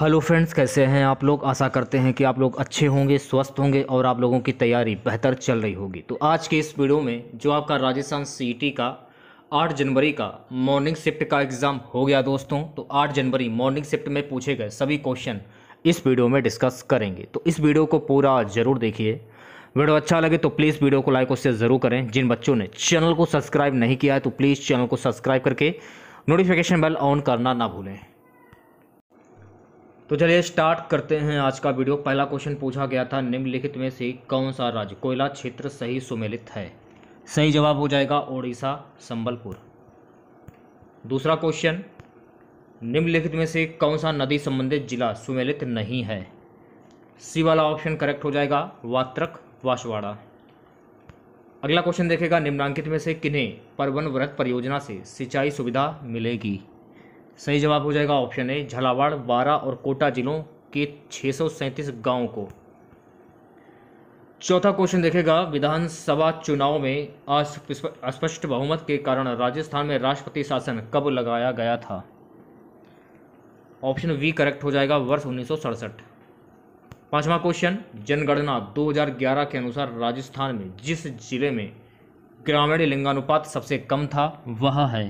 hello friends कैसे हैं आप लोग आशा करते हैं कि आप लोग अच्छे होंगे स्वस्थ होंगे और आप लोगों की तैयारी बेहतर चल रही होगी तो आज के इस वीडियो में जो आपका राजस्थान सीटी का 8 जनवरी का मॉर्निंग शिफ्ट का एग्ज़ाम हो गया दोस्तों तो 8 जनवरी मॉर्निंग शिफ्ट में पूछे गए सभी क्वेश्चन इस वीडियो में डिस्कस करेंगे तो इस वीडियो को पूरा ज़रूर देखिए वीडियो अच्छा लगे तो प्लीज़ वीडियो को लाइक और शेयर ज़रूर करें जिन बच्चों ने चैनल को सब्सक्राइब नहीं किया है तो प्लीज़ चैनल को सब्सक्राइब करके नोटिफिकेशन बेल ऑन करना ना भूलें तो चलिए स्टार्ट करते हैं आज का वीडियो पहला क्वेश्चन पूछा गया था निम्नलिखित में से कौन सा राज्य कोयला क्षेत्र सही सुमेलित है सही जवाब हो जाएगा ओडिशा संबलपुर दूसरा क्वेश्चन निम्नलिखित में से कौन सा नदी संबंधित जिला सुमेलित नहीं है सी वाला ऑप्शन करेक्ट हो जाएगा वात्रक वाशवाड़ा अगला क्वेश्चन देखेगा निम्नांकित में से किन्हें परवन व्रत परियोजना से सिंचाई सुविधा मिलेगी सही जवाब हो जाएगा ऑप्शन ए झालावाड़ बारा और कोटा जिलों के छः सौ सैंतीस गाँव को चौथा क्वेश्चन देखेगा विधानसभा चुनाव में अस्पष्ट बहुमत के कारण राजस्थान में राष्ट्रपति शासन कब लगाया गया था ऑप्शन वी करेक्ट हो जाएगा वर्ष उन्नीस पांचवा क्वेश्चन जनगणना 2011 के अनुसार राजस्थान में जिस जिले में ग्रामीण लिंगानुपात सबसे कम था वह है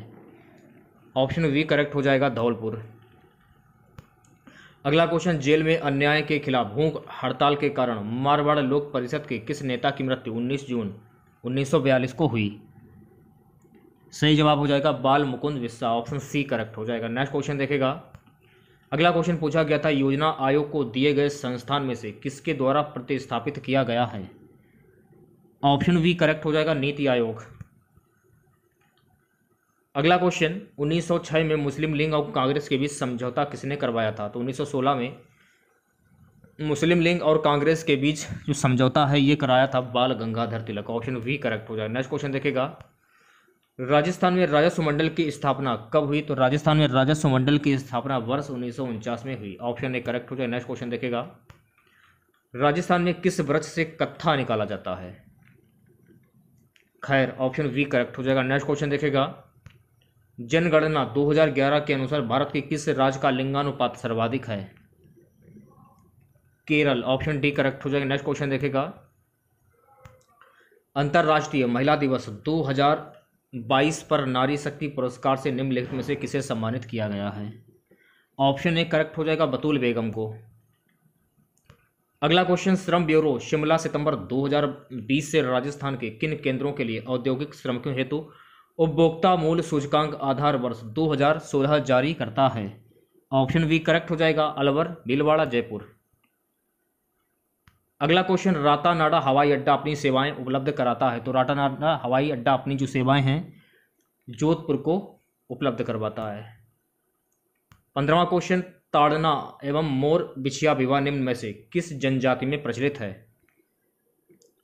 ऑप्शन वी करेक्ट हो जाएगा धौलपुर अगला क्वेश्चन जेल में अन्याय के खिलाफ भूख हड़ताल के कारण मारवाड़ लोक परिषद के किस नेता की मृत्यु 19 जून 1942 को हुई सही जवाब हो जाएगा Bal Mukund Bissa option C correct हो जाएगा नेक्स्ट क्वेश्चन देखेगा अगला क्वेश्चन पूछा गया था योजना आयोग को दिए गए संस्थान में से किसके द्वारा प्रतिस्थापित किया गया है ऑप्शन वी करेक्ट हो जाएगा नीति आयोग अगला क्वेश्चन 1906 में मुस्लिम लीग और कांग्रेस के बीच समझौता किसने करवाया था तो 1916 में मुस्लिम लीग और कांग्रेस के बीच जो समझौता है ये कराया था Bal Gangadhar Tilak option B correct हो जाएगा नेक्स्ट क्वेश्चन देखेगा राजस्थान में राजस्व मंडल की स्थापना कब हुई तो राजस्थान में राजस्व मंडल की स्थापना वर्ष उन्नीस में हुई ऑप्शन ए करेक्ट हो जाएगा नेक्स्ट क्वेश्चन देखेगा राजस्थान में किस वृक्ष से कत्था निकाला जाता है खैर ऑप्शन वी करेक्ट हो जाएगा नेक्स्ट क्वेश्चन देखेगा जनगणना 2011 के अनुसार भारत के किस राज्य का लिंगानुपात सर्वाधिक है केरल ऑप्शन डी करेक्ट हो जाएगा नेक्स्ट क्वेश्चन देखेगा अंतर्राष्ट्रीय महिला दिवस 2022 पर नारी शक्ति पुरस्कार से निम्नलिखित में से किसे सम्मानित किया गया है ऑप्शन ए करेक्ट हो जाएगा बतूल बेगम को अगला क्वेश्चन श्रम ब्यूरो शिमला सितंबर 2020 से राजस्थान के किन केंद्रों के लिए औद्योगिक श्रमिकों हेतु उपभोक्ता मूल्य सूचकांक आधार वर्ष 2016 जारी करता है ऑप्शन बी करेक्ट हो जाएगा अलवर भीलवाड़ा जयपुर अगला क्वेश्चन रातानाडा हवाई अड्डा अपनी सेवाएं उपलब्ध कराता है तो रातानाडा हवाई अड्डा अपनी जो सेवाएं हैं जोधपुर को उपलब्ध करवाता है पंद्रवा क्वेश्चन ताड़ना एवं मोर बिछिया विवाह निम्न में से किस जनजाति में प्रचलित है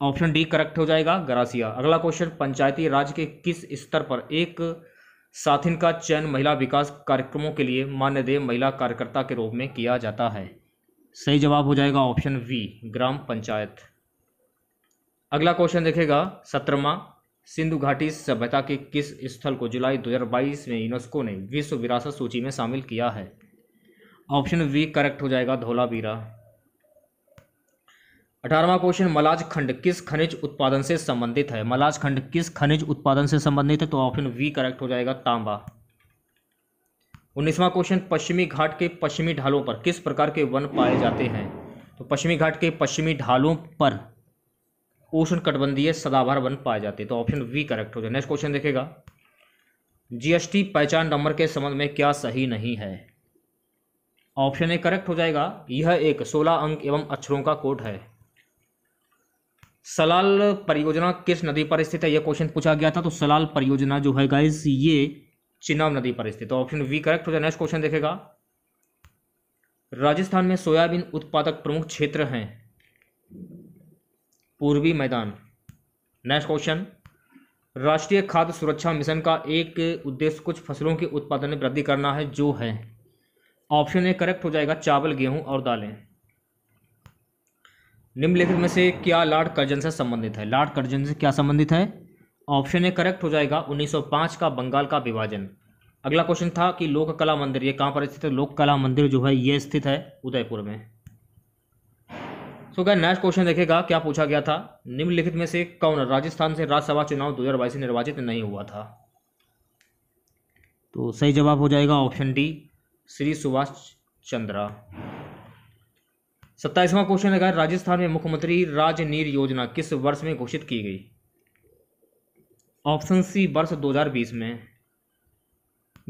ऑप्शन डी करेक्ट हो जाएगा गरासिया अगला क्वेश्चन पंचायती राज के किस स्तर पर एक साथिन का चयन महिला विकास कार्यक्रमों के लिए मान्यदेय महिला कार्यकर्ता के रूप में किया जाता है सही जवाब हो जाएगा ऑप्शन वी ग्राम पंचायत अगला क्वेश्चन देखेगा सत्रमा सिंधु घाटी सभ्यता के किस स्थल को जुलाई 2022 में यूनेस्को ने विश्व विरासत सूची में शामिल किया है ऑप्शन वी करेक्ट हो जाएगा धोलावीरा अठारहवा क्वेश्चन मलाज खंड किस खनिज उत्पादन से संबंधित है मलाज खंड किस खनिज उत्पादन से संबंधित है तो ऑप्शन वी करेक्ट हो जाएगा तांबा उन्नीसवा क्वेश्चन पश्चिमी घाट के पश्चिमी ढालों पर किस प्रकार के वन पाए जाते हैं तो पश्चिमी घाट के पश्चिमी ढालों पर उष्ण कटबंधीय सदाबहार वन पाए जाते हैं तो ऑप्शन वी करेक्ट हो जाए नेक्स्ट क्वेश्चन देखेगा जीएसटी पहचान नंबर के संबंध में क्या सही नहीं है ऑप्शन ए करेक्ट हो जाएगा यह एक सोलह अंक एवं अक्षरों का कोड है सलाल परियोजना किस नदी पर स्थित है यह क्वेश्चन पूछा गया था तो सलाल परियोजना जो है गाइस ये चिनाब नदी पर स्थित है ऑप्शन वी करेक्ट हो जाए नेक्स्ट क्वेश्चन देखेगा राजस्थान में सोयाबीन उत्पादक प्रमुख क्षेत्र हैं पूर्वी मैदान नेक्स्ट क्वेश्चन राष्ट्रीय खाद्य सुरक्षा मिशन का एक उद्देश्य कुछ फसलों के उत्पादन में वृद्धि करना है जो है ऑप्शन ए करेक्ट हो जाएगा चावल गेहूं और दालें निम्नलिखित में से क्या लॉर्ड कर्जन से संबंधित है लॉर्ड कर्जन से क्या संबंधित है ऑप्शन ए करेक्ट हो जाएगा 1905 का बंगाल का विभाजन अगला क्वेश्चन था कि लोक कला मंदिर ये कहाँ पर स्थित है लोक कला मंदिर जो है ये स्थित है उदयपुर में सो क्या नेक्स्ट क्वेश्चन देखेगा क्या पूछा गया था निम्नलिखित में से कौन राजस्थान से राज्यसभा चुनाव दो हजार बाईस निर्वाचित नहीं हुआ था तो सही जवाब हो जाएगा ऑप्शन डी श्री सुभाष चंद्रा सत्ताईसवां क्वेश्चन लगा राजस्थान में मुख्यमंत्री राजनीर योजना किस वर्ष में घोषित की गई ऑप्शन सी वर्ष 2020 में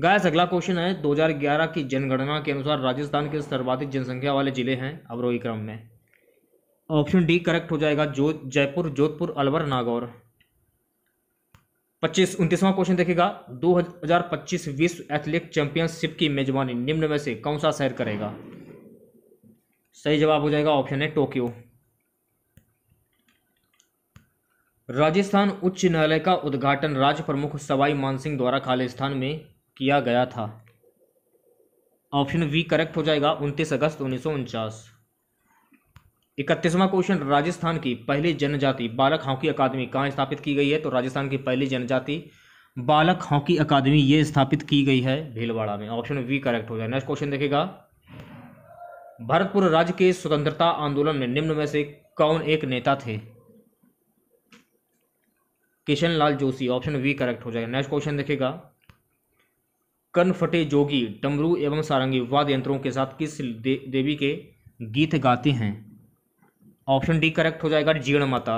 गायस अगला क्वेश्चन है 2011 की जनगणना के अनुसार राजस्थान के सर्वाधिक जनसंख्या वाले जिले हैं अवरोही क्रम में ऑप्शन डी करेक्ट हो जाएगा जो जयपुर जोधपुर अलवर नागौर पच्चीस उनतीसवां क्वेश्चन देखेगा 2025 विश्व एथलेटिक चैंपियनशिप की मेजबानी निम्न में से कौन सा शहर करेगा सही जवाब हो जाएगा ऑप्शन है टोक्यो राजस्थान उच्च न्यायालय का उद्घाटन राज्य प्रमुख सवाई मानसिंह द्वारा खालिस्तान में किया गया था ऑप्शन वी करेक्ट हो जाएगा उनतीस अगस्त उन्नीस सौ उनचास इकतीसवां क्वेश्चन राजस्थान की पहली जनजाति बालक हॉकी अकादमी कहां स्थापित की गई है तो राजस्थान की पहली जनजाति बालक हॉकी अकादमी यह स्थापित की गई है भीलवाड़ा में ऑप्शन वी करेक्ट हो जाए नेक्स्ट क्वेश्चन देखेगा भरतपुर राज्य के स्वतंत्रता आंदोलन में निम्न में से कौन एक नेता थे Kishan Lal Joshi option B correct हो जाएगा नेक्स्ट क्वेश्चन देखेगा कनफटे जोगी डमरू एवं सारंगी वाद्य यंत्रों के साथ किस दे, देवी के गीत गाते हैं ऑप्शन डी करेक्ट हो जाएगा जीर्ण माता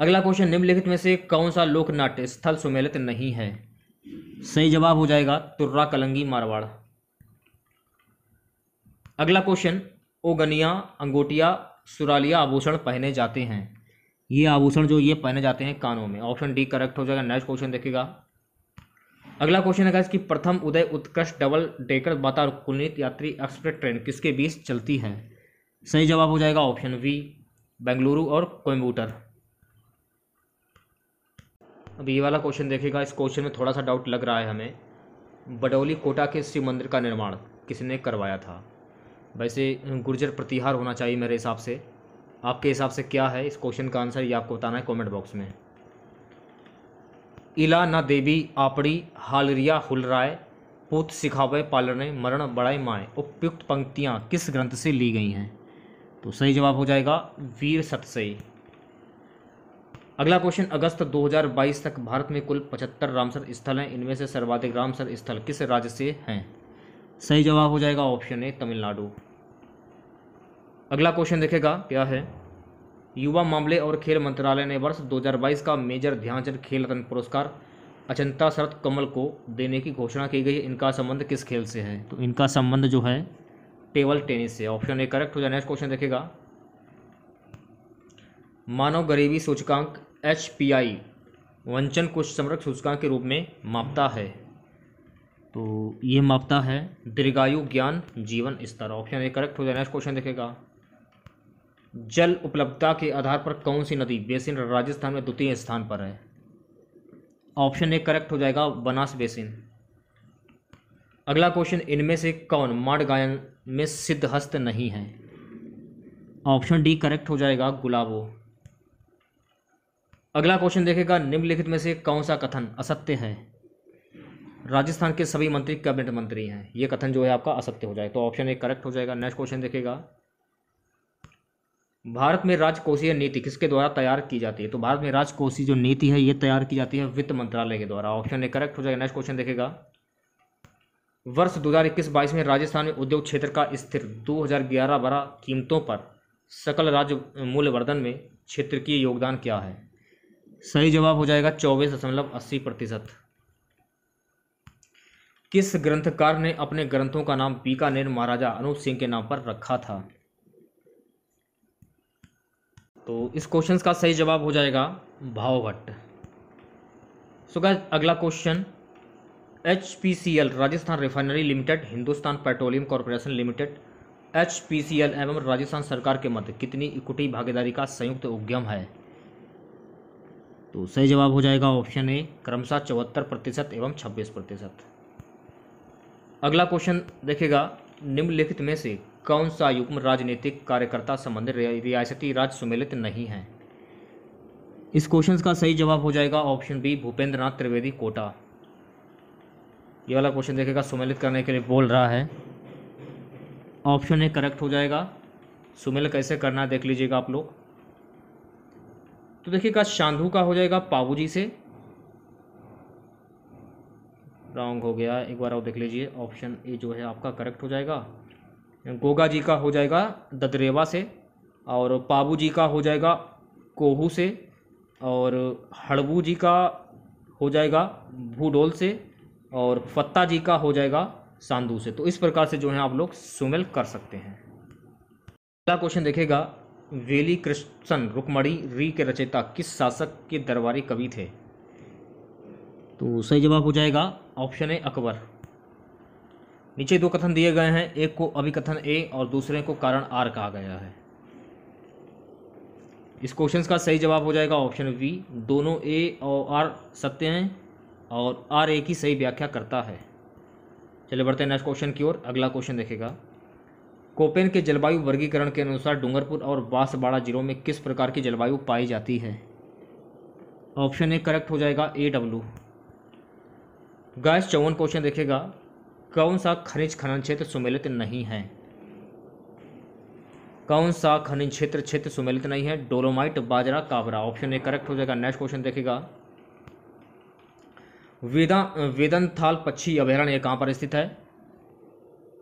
अगला क्वेश्चन निम्नलिखित में से कौन सा लोकनाट्य स्थल सुमेलित नहीं है सही जवाब हो जाएगा तुर्रा कलंगी मारवाड़ अगला क्वेश्चन ओगनिया अंगोटिया सुरालिया आभूषण पहने जाते हैं ये आभूषण जो ये पहने जाते हैं कानों में ऑप्शन डी करेक्ट हो जाएगा नेक्स्ट क्वेश्चन देखेगा अगला क्वेश्चन है इसकी प्रथम उदय उत्कृष्ट डबल डेकर वातानुकूलित यात्री एक्सप्रेस ट्रेन किसके बीच चलती है सही जवाब हो जाएगा ऑप्शन वी बेंगलुरु और कोयम्बूटर अब ये वाला क्वेश्चन देखेगा इस क्वेश्चन में थोड़ा सा डाउट लग रहा है हमें बडौली कोटा के शिव मंदिर का निर्माण किसने करवाया था वैसे गुर्जर प्रतिहार होना चाहिए मेरे हिसाब से आपके हिसाब से क्या है इस क्वेश्चन का आंसर ये आपको बताना है कमेंट बॉक्स में इला न देवी आपड़ी हालरिया हुलराय पुत सिखावे पालने मरण बड़ाई माए उपयुक्त पंक्तियाँ किस ग्रंथ से ली गई हैं तो सही जवाब हो जाएगा वीर सतसई अगला क्वेश्चन अगस्त 2022 तक भारत में कुल 75 रामसर स्थल हैं इनमें से सर्वाधिक रामसर स्थल किस राज्य से हैं सही जवाब हो जाएगा ऑप्शन ए तमिलनाडु अगला क्वेश्चन देखेगा क्या है युवा मामले और खेल मंत्रालय ने वर्ष 2022 का मेजर ध्यानचंद खेल रत्न पुरस्कार अचंता शरत कमल को देने की घोषणा की गई है इनका संबंध किस खेल से है तो इनका संबंध जो है टेबल टेनिस से ऑप्शन ए करेक्ट हो जाए नेक्स्ट क्वेश्चन देखेगा मानव गरीबी सूचकांक एच पी वंचन कुछ समरक्ष सूचकांक के रूप में मापता है तो ये मापता है दीर्घायु ज्ञान जीवन स्तर ऑप्शन ए करेक्ट हो जाए नेक्स्ट क्वेश्चन देखेगा जल उपलब्धता के आधार पर कौन सी नदी बेसिन राजस्थान में द्वितीय स्थान पर है ऑप्शन ए करेक्ट हो जाएगा बनास बेसिन अगला क्वेश्चन इनमें से कौन माड गायन में सिद्धहस्त नहीं है ऑप्शन डी करेक्ट हो जाएगा गुलाबो अगला क्वेश्चन देखेगा निम्नलिखित में से कौन सा कथन असत्य है राजस्थान के सभी मंत्री कैबिनेट मंत्री हैं ये कथन जो है आपका असत्य हो जाए तो ऑप्शन ए करेक्ट हो जाएगा नेक्स्ट क्वेश्चन देखेगा भारत में राजकोषीय नीति किसके द्वारा तैयार की जाती है तो भारत में राजकोषीय जो नीति है ये तैयार की जाती है वित्त मंत्रालय के द्वारा ऑप्शन ए करेक्ट हो जाएगा नेक्स्ट क्वेश्चन देखेगा वर्ष दो हज़ार इक्कीस बाईस में राजस्थान में उद्योग क्षेत्र का स्थिर दो हज़ार ग्यारह बारह कीमतों पर सकल राज्य मूल्यवर्धन में क्षेत्र की योगदान क्या है सही जवाब हो जाएगा चौबीस दशमलव अस्सी प्रतिशत किस ग्रंथकार ने अपने ग्रंथों का नाम बीकानेर महाराजा अनूप सिंह के नाम पर रखा था तो इस क्वेश्चन का सही जवाब हो जाएगा भाव भट्ट अगला question H P C L Rajasthan refinery limited Hindustan petroleum corporation limited H P C L एवं राजस्थान सरकार के मध्य कितनी इक्विटी भागीदारी का संयुक्त उद्यम है तो सही जवाब हो जाएगा ऑप्शन ए क्रमशः चौहत्तर प्रतिशत एवं छब्बीस प्रतिशत अगला क्वेश्चन देखेगा निम्नलिखित में से कौन सा युग्म राजनीतिक कार्यकर्ता संबंधित रियासती राज्य सम्मिलित नहीं है इस क्वेश्चन का सही जवाब हो जाएगा ऑप्शन बी भूपेंद्र नाथ त्रिवेदी कोटा ये वाला क्वेश्चन देखेगा सुमेलित करने के लिए बोल रहा है ऑप्शन ए करेक्ट हो जाएगा सुमेल कैसे करना है देख लीजिएगा आप लोग तो देखिएगा शांधु का हो जाएगा पाबूजी से रॉन्ग हो गया एक बार आप देख लीजिए ऑप्शन ए जो है आपका करेक्ट हो जाएगा गोगा जी का हो जाएगा ददरेवा से और पाबू जी का हो जाएगा कोहू से और हड़बू जी का हो जाएगा भूडोल से और फत्ता जी का हो जाएगा सांदू से तो इस प्रकार से जो है आप लोग सुमेल कर सकते हैं अगला क्वेश्चन देखेगा वेली कृष्ण रुकमणी री के रचयिता किस शासक के दरबारी कवि थे तो सही जवाब हो जाएगा ऑप्शन ए अकबर नीचे दो कथन दिए गए हैं एक को अभिकथन ए और दूसरे को कारण आर कहा गया है इस क्वेश्चन का सही जवाब हो जाएगा ऑप्शन बी दोनों ए और आर सत्य हैं और आर ए की सही व्याख्या करता है चलिए बढ़ते हैं नेक्स्ट क्वेश्चन की ओर अगला क्वेश्चन देखेगा कोपेन के जलवायु वर्गीकरण के अनुसार डूंगरपुर और बांसवाड़ा जिलों में किस प्रकार की जलवायु पाई जाती है ऑप्शन ए करेक्ट हो जाएगा ए डब्ल्यू गैस चौवन क्वेश्चन देखेगा कौन सा खनिज खनन क्षेत्र सुमेलित नहीं है कौन सा खनिज क्षेत्र क्षेत्र सुमेलित नहीं है डोलोमाइट बाजरा काबरा ऑप्शन ए करेक्ट हो जाएगा नेक्स्ट क्वेश्चन देखेगा वेदा थाल पक्षी अभ्यारण्य कहाँ पर स्थित है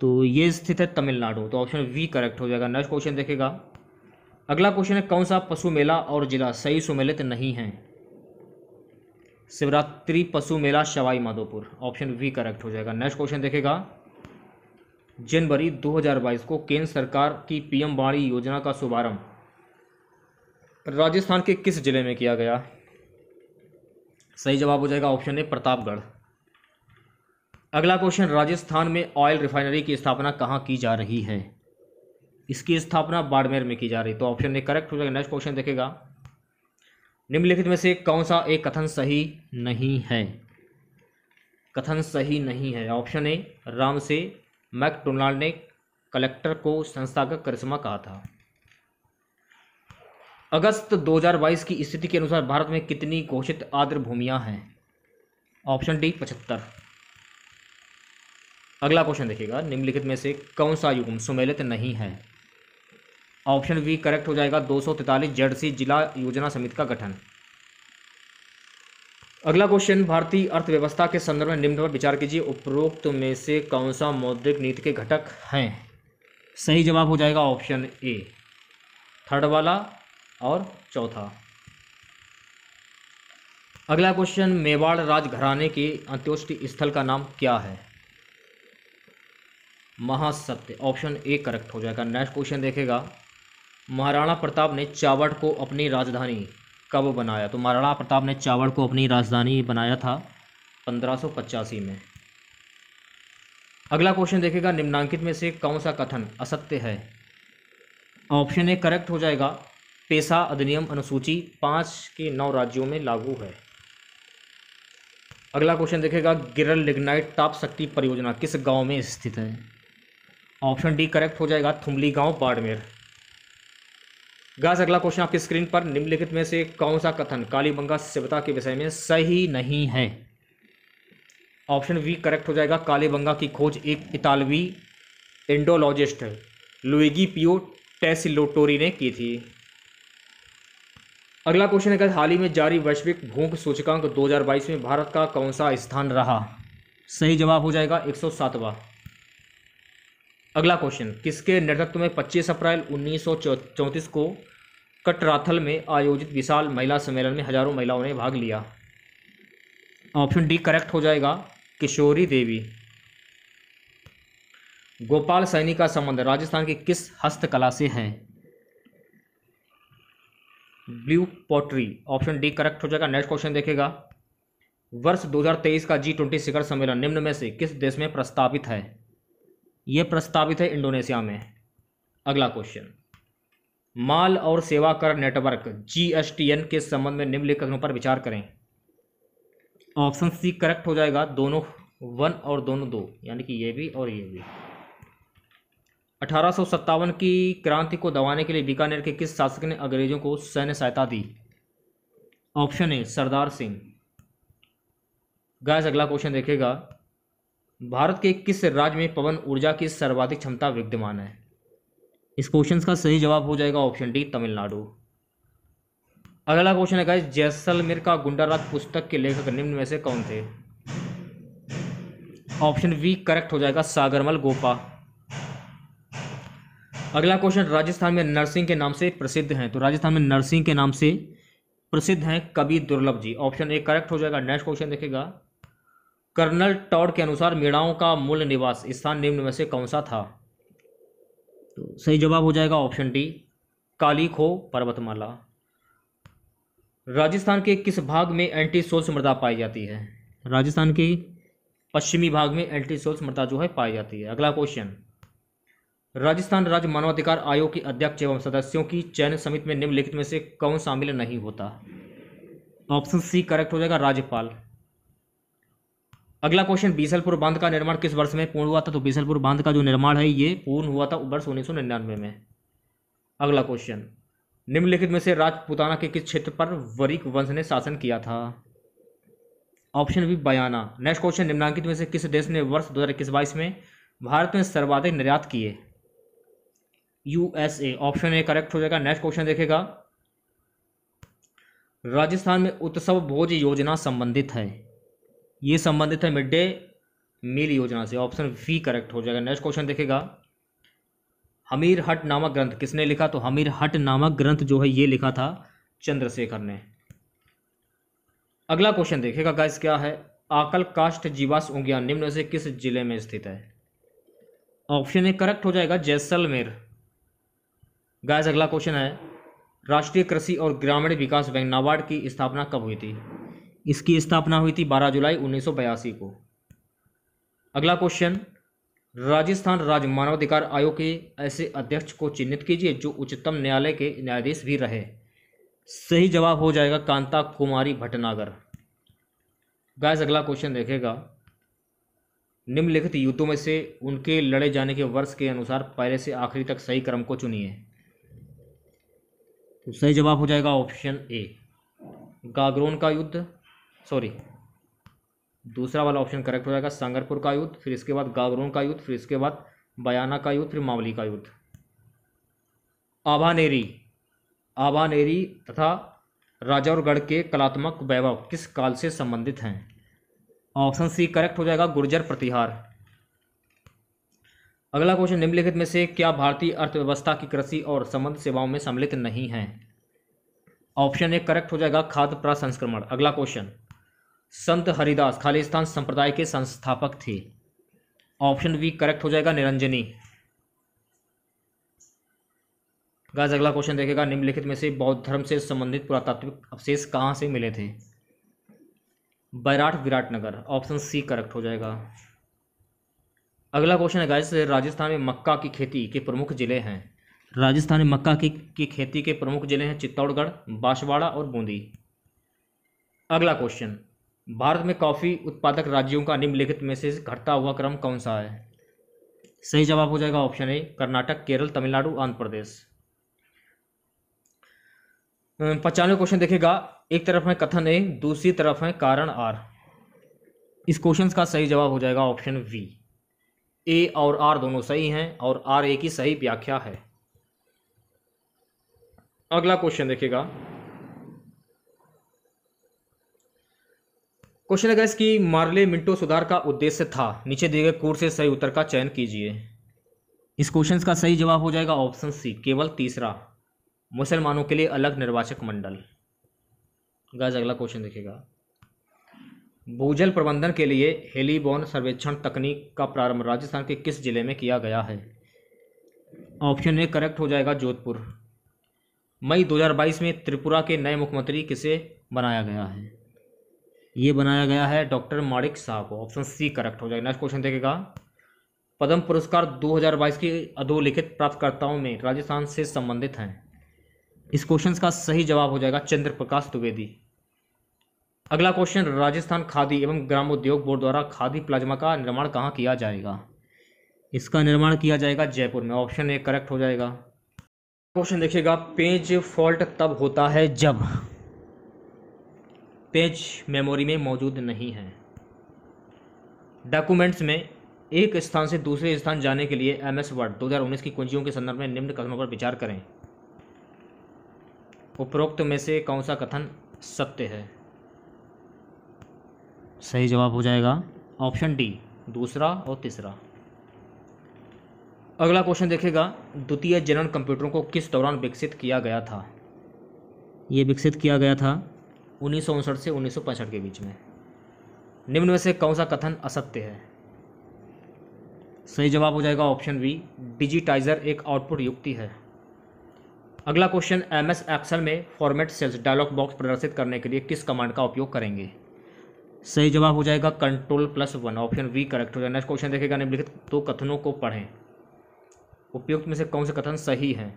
तो ये स्थित है तमिलनाडु तो ऑप्शन वी करेक्ट हो जाएगा नेक्स्ट क्वेश्चन देखेगा अगला क्वेश्चन है कौन सा पशु मेला और जिला सही सुमेलित नहीं है शिवरात्रि पशु मेला Sawai Madhopur option B correct हो जाएगा नेक्स्ट क्वेश्चन देखेगा जनवरी 2022 को केंद्र सरकार की पीएम बाड़ी योजना का शुभारंभ राजस्थान के किस जिले में किया गया सही जवाब हो जाएगा ऑप्शन ए प्रतापगढ़ अगला क्वेश्चन राजस्थान में ऑयल रिफाइनरी की स्थापना कहाँ की जा रही है इसकी स्थापना बाड़मेर में की जा रही तो ऑप्शन ए करेक्ट हो जाएगा नेक्स्ट क्वेश्चन देखेगा निम्नलिखित में से कौन सा एक कथन सही नहीं है कथन सही नहीं है ऑप्शन ए राम से मैकडोनाल्ड ने कलेक्टर को संस्थागत करिश्मा कहा था अगस्त 2022 की स्थिति के अनुसार भारत में कितनी घोषित आर्द्र भूमिया हैं ऑप्शन डी पचहत्तर अगला क्वेश्चन देखिएगा निम्नलिखित में से कौन सा युग्म सुमेलित नहीं है ऑप्शन बी करेक्ट हो जाएगा दो सौ तैतालीस जेड सी जिला योजना समिति का गठन अगला क्वेश्चन भारतीय अर्थव्यवस्था के संदर्भ में निम्न पर विचार कीजिए उपरोक्त में से कौन सा मौद्रिक नीति के घटक हैं सही जवाब हो जाएगा ऑप्शन ए थर्ड वाला और चौथा अगला क्वेश्चन मेवाड़ राजघराने के अंत्योष्टि स्थल का नाम क्या है महासत्य ऑप्शन ए करेक्ट हो जाएगा नेक्स्ट क्वेश्चन देखेगा महाराणा प्रताप ने चावड़ को अपनी राजधानी कब बनाया तो महाराणा प्रताप ने चावड़ को अपनी राजधानी बनाया था पंद्रह में अगला क्वेश्चन देखेगा निम्नांकित में से कौन सा कथन असत्य है ऑप्शन ए करेक्ट हो जाएगा पेशा अधिनियम अनुसूची पाँच के नौ राज्यों में लागू है अगला क्वेश्चन देखेगा गिरल लिग्नाइट ताप शक्ति परियोजना किस गांव में स्थित है ऑप्शन डी करेक्ट हो जाएगा थुमली गांव बाड़मेर गाज अगला क्वेश्चन आपकी स्क्रीन पर निम्नलिखित में से कौन सा कथन कालीबंगा सभ्यता के विषय में सही नहीं है ऑप्शन वी करेक्ट हो जाएगा कालीबंगा की खोज एक इतालवी इंडोलॉजिस्ट लुएगी पियो टेसिलोटोरी ने की थी अगला क्वेश्चन है हाल ही में जारी वैश्विक भूख सूचकांक 2022 में भारत का कौन सा स्थान रहा सही जवाब हो जाएगा एक सौ सातवां अगला क्वेश्चन किसके नेतृत्व में 25 अप्रैल 1934 को कटराथल में आयोजित विशाल महिला सम्मेलन में हजारों महिलाओं ने भाग लिया ऑप्शन डी करेक्ट हो जाएगा किशोरी देवी गोपाल सैनी का संबंध राजस्थान की किस हस्तकला से है blue pottery option D correct हो जाएगा नेक्स्ट क्वेश्चन देखेगा वर्ष 2023 का जी ट्वेंटी शिखर सम्मेलन निम्न में से किस देश में प्रस्तावित है यह प्रस्तावित है इंडोनेशिया में अगला क्वेश्चन माल और सेवा कर नेटवर्क जीएसटीएन के संबंध में निम्नलिखित पर विचार करें ऑप्शन सी करेक्ट हो जाएगा दोनों वन और दोनों दो यानी कि ये भी और ये भी अठारह की क्रांति को दबाने के लिए बीकानेर के किस शासक ने अंग्रेजों को सैन्य सहायता दी ऑप्शन ए सरदार सिंह गैस अगला क्वेश्चन देखेगा भारत के किस राज्य में पवन ऊर्जा की सर्वाधिक क्षमता विद्यमान है इस क्वेश्चन का सही जवाब हो जाएगा ऑप्शन डी तमिलनाडु अगला क्वेश्चन है जैसलमेर का गुंडा राज पुस्तक के लेखक निम्न में से कौन थे ऑप्शन बी करेक्ट हो जाएगा सागरमल गोपा अगला क्वेश्चन राजस्थान में नरसिंह के नाम से प्रसिद्ध हैं तो राजस्थान में नरसिंह के नाम से प्रसिद्ध हैं कवि दुर्लभ जी ऑप्शन ए करेक्ट हो जाएगा नेक्स्ट क्वेश्चन देखेगा कर्नल टॉड के अनुसार मीणाओं का मूल निवास स्थान निम्न में से कौन सा था तो सही जवाब हो जाएगा ऑप्शन डी कालीखो पर्वतमाला राजस्थान के किस भाग में एंटी सोल्स मृदा पाई जाती है राजस्थान की पश्चिमी भाग में एंटी सोल्स मृदा जो है पाई जाती है अगला क्वेश्चन राजस्थान राज्य मानवाधिकार आयोग के अध्यक्ष एवं सदस्यों की चयन समिति में निम्नलिखित में से कौन शामिल नहीं होता ऑप्शन सी करेक्ट हो जाएगा राज्यपाल अगला क्वेश्चन बीसलपुर बांध का निर्माण किस वर्ष में पूर्ण हुआ था तो बीसलपुर बांध का जो निर्माण है ये पूर्ण हुआ था वर्ष उन्नीस में अगला क्वेश्चन निम्नलिखित में से राजपुताना के किस क्षेत्र पर वरिक वंश ने शासन किया था option B Bayana next question निम्नांकित में से किस देश ने वर्ष दो हज़ार में भारत में सर्वाधिक निर्यात किए यूएसए ऑप्शन ए करेक्ट हो जाएगा नेक्स्ट क्वेश्चन देखेगा राजस्थान में उत्सव भोज योजना संबंधित है ये संबंधित है मिड डे मील योजना से ऑप्शन वी करेक्ट हो जाएगा नेक्स्ट क्वेश्चन देखेगा हमीर हट नामक ग्रंथ किसने लिखा तो हमीर हट नामक ग्रंथ जो है ये लिखा था चंद्रशेखर ने अगला क्वेश्चन देखेगा गाइस क्या है आकल काष्ट जीवास उंगिया निम्न से किस जिले में स्थित है ऑप्शन ए करेक्ट हो जाएगा जैसलमेर गाइस अगला क्वेश्चन है राष्ट्रीय कृषि और ग्रामीण विकास बैंक नाबार्ड की स्थापना कब हुई थी इसकी स्थापना हुई थी 12 जुलाई उन्नीस को अगला क्वेश्चन राजस्थान राज्य मानवाधिकार आयोग के ऐसे अध्यक्ष को चिन्हित कीजिए जो उच्चतम न्यायालय के न्यायाधीश भी रहे सही जवाब हो जाएगा कांता कुमारी भटनागर गायस अगला क्वेश्चन देखेगा निम्नलिखित युद्धों में से उनके लड़े जाने के वर्ष के अनुसार पहले से आखिरी तक सही क्रम को चुनिए तो सही जवाब हो जाएगा ऑप्शन ए गागरोन का युद्ध सॉरी दूसरा वाला ऑप्शन करेक्ट हो जाएगा सांगरपुर का युद्ध फिर इसके बाद गागरों का युद्ध फिर इसके बाद बयाना का युद्ध फिर मावली का युद्ध आभानेरी आभानेरी तथा राजौरगढ़ के कलात्मक वैभव किस काल से संबंधित हैं ऑप्शन सी करेक्ट हो जाएगा गुर्जर प्रतिहार अगला क्वेश्चन निम्नलिखित में से क्या भारतीय अर्थव्यवस्था की कृषि और संबंध सेवाओं में सम्मिलित नहीं है ऑप्शन ए करेक्ट हो जाएगा खाद्य प्रसंस्करण अगला क्वेश्चन संत हरिदास खालिस्तान संप्रदाय के संस्थापक थे ऑप्शन बी करेक्ट हो जाएगा निरंजनी गाज अगला क्वेश्चन देखेगा निम्नलिखित में से बौद्ध धर्म से संबंधित पुरातात्विक अवशेष कहाँ से मिले थे Bairat Viratnagar option C correct हो जाएगा अगला क्वेश्चन है गाइस राजस्थान में मक्का की खेती के प्रमुख जिले हैं राजस्थान में मक्का की, की खेती के प्रमुख जिले हैं चित्तौड़गढ़ बांसवाड़ा और बूंदी अगला क्वेश्चन भारत में कॉफ़ी उत्पादक राज्यों का निम्नलिखित में से घटता हुआ क्रम कौन सा है सही जवाब हो जाएगा ऑप्शन ए कर्नाटक केरल तमिलनाडु आंध्र प्रदेश पचानवे क्वेश्चन देखेगा एक तरफ है कथन ए दूसरी तरफ है कारण आर इस क्वेश्चन का सही जवाब हो जाएगा ऑप्शन वी ए और आर दोनों सही हैं और आर ए की सही व्याख्या है अगला क्वेश्चन देखेगा क्वेश्चन है इसकी कि मार्ले मिंटो सुधार का उद्देश्य था नीचे दिए गए कोर्स से सही उत्तर का चयन कीजिए इस क्वेश्चन का सही जवाब हो जाएगा ऑप्शन सी केवल तीसरा मुसलमानों के लिए अलग निर्वाचक मंडल गज अगला क्वेश्चन देखिएगा भूजल प्रबंधन के लिए हेलीबॉन सर्वेक्षण तकनीक का प्रारंभ राजस्थान के किस जिले में किया गया है ऑप्शन ए करेक्ट हो जाएगा जोधपुर मई 2022 में त्रिपुरा के नए मुख्यमंत्री किसे बनाया गया है ये बनाया गया है डॉक्टर माणिक शाह को ऑप्शन सी करेक्ट हो जाएगा नेक्स्ट क्वेश्चन देखेगा पद्म पुरस्कार 2022 की अधोलिखित प्राप्तकर्ताओं में राजस्थान से संबंधित हैं इस क्वेश्चन का सही जवाब हो जाएगा चंद्र प्रकाश द्विवेदी अगला क्वेश्चन राजस्थान खादी एवं ग्रामोद्योग बोर्ड द्वारा खादी प्लाज्मा का निर्माण कहाँ किया जाएगा इसका निर्माण किया जाएगा जयपुर में ऑप्शन ए करेक्ट हो जाएगा क्वेश्चन देखिएगा पेज फॉल्ट तब होता है जब पेज मेमोरी में मौजूद नहीं है डॉक्यूमेंट्स में एक स्थान से दूसरे स्थान जाने के लिए एम एस वर्ड दो की कुंजियों के संदर्भ में निम्न कथनों पर विचार करें उपरोक्त में से कौन सा कथन सत्य है सही जवाब हो जाएगा ऑप्शन डी दूसरा और तीसरा अगला क्वेश्चन देखेगा द्वितीय जनरल कंप्यूटरों को किस दौरान विकसित किया गया था ये विकसित किया गया था उन्नीस से उन्नीस के बीच में निम्न में से कौन सा कथन असत्य है सही जवाब हो जाएगा ऑप्शन बी डिजिटाइजर एक आउटपुट युक्ति है अगला क्वेश्चन एम एस एक्सल में फॉर्मेट सेल्स डायलॉग बॉक्स प्रदर्शित करने के लिए किस कमांड का उपयोग करेंगे सही जवाब हो जाएगा control plus one option B correct हो जाएगा नेक्स्ट क्वेश्चन देखेगा निम्नलिखित दो तो कथनों को पढ़ें उपयुक्त में से कौन से कथन सही हैं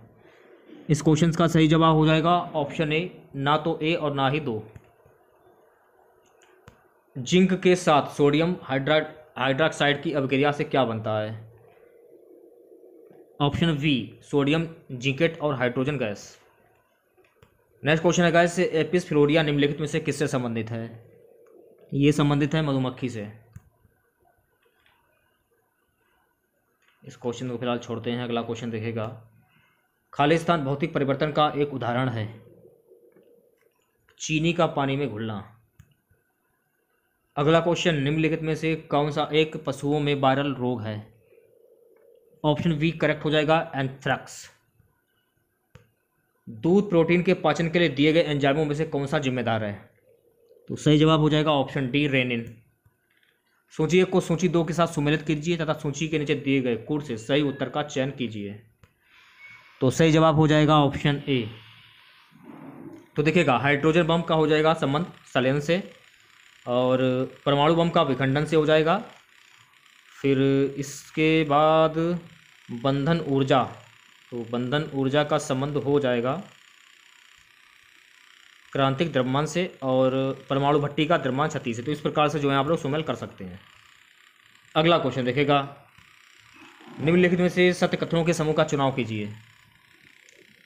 इस क्वेश्चन का सही जवाब हो जाएगा ऑप्शन ए ना तो ए और ना ही दो जिंक के साथ सोडियम हाइड्रा हाइड्रोक्साइड की अभिक्रिया से क्या बनता है ऑप्शन वी सोडियम जिंकेट और हाइड्रोजन गैस नेक्स्ट क्वेश्चन है गैस एपिस फ्लोरिया निम्नलिखित में से किससे संबंधित है ये संबंधित है मधुमक्खी से इस क्वेश्चन को फिलहाल छोड़ते हैं अगला क्वेश्चन देखेगा खालिस्तान भौतिक परिवर्तन का एक उदाहरण है चीनी का पानी में घुलना अगला क्वेश्चन निम्नलिखित में से कौन सा एक पशुओं में वायरल रोग है ऑप्शन बी करेक्ट हो जाएगा एंथ्रैक्स दूध प्रोटीन के पाचन के लिए दिए गए एंजाइमों में से कौन सा जिम्मेदार है तो सही जवाब हो जाएगा ऑप्शन डी रेनिन सूची एक को सूची दो के साथ सुमेलित कीजिए तथा सूची के नीचे दिए गए कोड से सही उत्तर का चयन कीजिए तो सही जवाब हो जाएगा ऑप्शन ए तो देखिएगा हाइड्रोजन बम का हो जाएगा संबंध सलेन से और परमाणु बम का विखंडन से हो जाएगा फिर इसके बाद बंधन ऊर्जा तो बंधन ऊर्जा का संबंध हो जाएगा क्रांतिक द्रव्यमान से और परमाणु भट्टी का द्रव्यमान क्षति से तो इस प्रकार से जो है आप लोग सुमेल कर सकते हैं अगला क्वेश्चन देखेगा निम्नलिखित में से सत्य कथनों के समूह का चुनाव कीजिए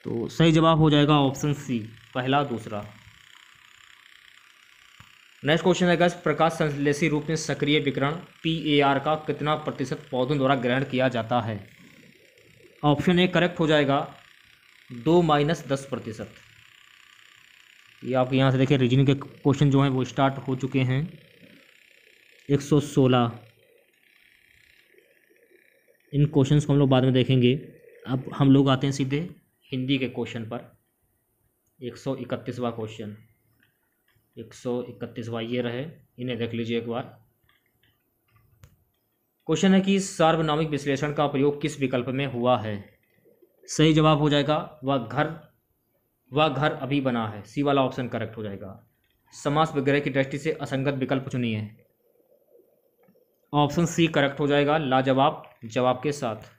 तो सही जवाब हो जाएगा ऑप्शन सी पहला दूसरा नेक्स्ट क्वेश्चन है गैस प्रकाश संश्लेषी रूप में सक्रिय विकरण पी ए आर का कितना प्रतिशत पौधों द्वारा ग्रहण किया जाता है ऑप्शन ए करेक्ट हो जाएगा दो माइनस दस प्रतिशत ये आप यहाँ से देखिए रीजनिंग के क्वेश्चन जो हैं वो स्टार्ट हो चुके हैं एक सौ सोलह इन क्वेश्चंस को हम लोग बाद में देखेंगे अब हम लोग आते हैं सीधे हिंदी के क्वेश्चन पर एक सौ इकतीसवा क्वेश्चन एक सौ इकतीसवा ये रहे इन्हें देख लीजिए एक बार क्वेश्चन है कि सार्वनामिक विश्लेषण का प्रयोग किस विकल्प में हुआ है सही जवाब हो जाएगा वह घर वह घर अभी बना है सी वाला ऑप्शन करेक्ट हो जाएगा समास वगैरह की दृष्टि से असंगत विकल्प चुनिए ऑप्शन सी करेक्ट हो जाएगा लाजवाब जवाब के साथ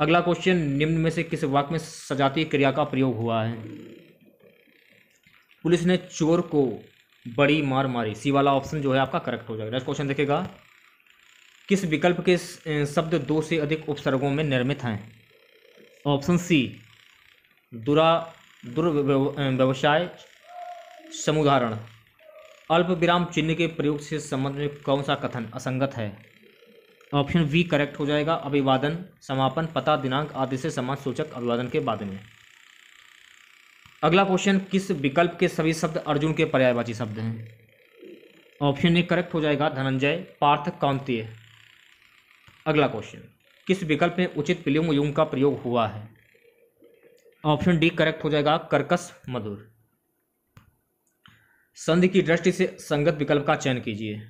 अगला क्वेश्चन निम्न में से किस वाक्य में सजातीय क्रिया का प्रयोग हुआ है पुलिस ने चोर को बड़ी मार मारी सी वाला ऑप्शन जो है आपका करेक्ट हो जाएगा नेक्स्ट क्वेश्चन देखेगा किस विकल्प के शब्द दो से अधिक उपसर्गों में निर्मित हैं ऑप्शन सी दुरा दुर्व्यवसाय समुदाहरण अल्प विराम चिन्ह के प्रयोग से संबंध में कौन सा कथन असंगत है ऑप्शन वी करेक्ट हो जाएगा अभिवादन समापन पता दिनांक आदि से समाज सूचक अभिवादन के बाद में अगला क्वेश्चन किस विकल्प के सभी शब्द अर्जुन के पर्यायवाची शब्द हैं ऑप्शन ए करेक्ट हो जाएगा धनंजय पार्थ कांतीय अगला क्वेश्चन किस विकल्प में उचित पिलुंग युग का प्रयोग हुआ है ऑप्शन डी करेक्ट हो जाएगा कर्कश मधुर संधि की दृष्टि से संगत विकल्प का चयन कीजिए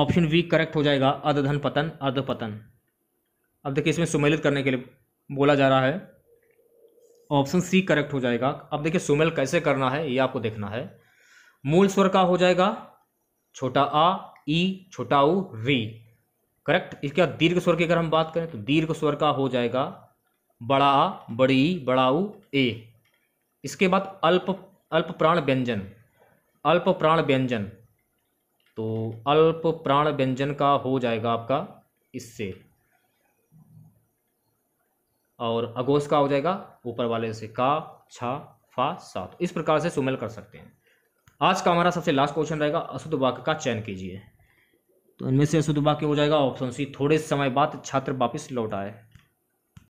ऑप्शन वी करेक्ट हो जाएगा अधधन पतन अध पतन अब देखिए इसमें सुमेलित करने के लिए बोला जा रहा है ऑप्शन सी करेक्ट हो जाएगा अब देखिए सुमेल कैसे करना है ये आपको देखना है मूल स्वर का हो जाएगा छोटा आ ई छोटा उ वी करेक्ट इसके बाद दीर्घ स्वर की अगर हम बात करें तो दीर्घ स्वर का हो जाएगा बड़ा आ बड़ी बड़ा उ ए इसके बाद अल्प अल्प प्राण व्यंजन अल्प प्राण व्यंजन तो अल्प प्राण व्यंजन का हो जाएगा आपका इससे और अगोश का हो जाएगा ऊपर वाले से का छा फा सात इस प्रकार से सुमेल कर सकते हैं आज का हमारा सबसे लास्ट क्वेश्चन रहेगा अशुद्ध वाक्य का चयन कीजिए तो इनमें से अशुद्ध वाक्य हो जाएगा ऑप्शन सी थोड़े समय बाद छात्र वापस लौट आए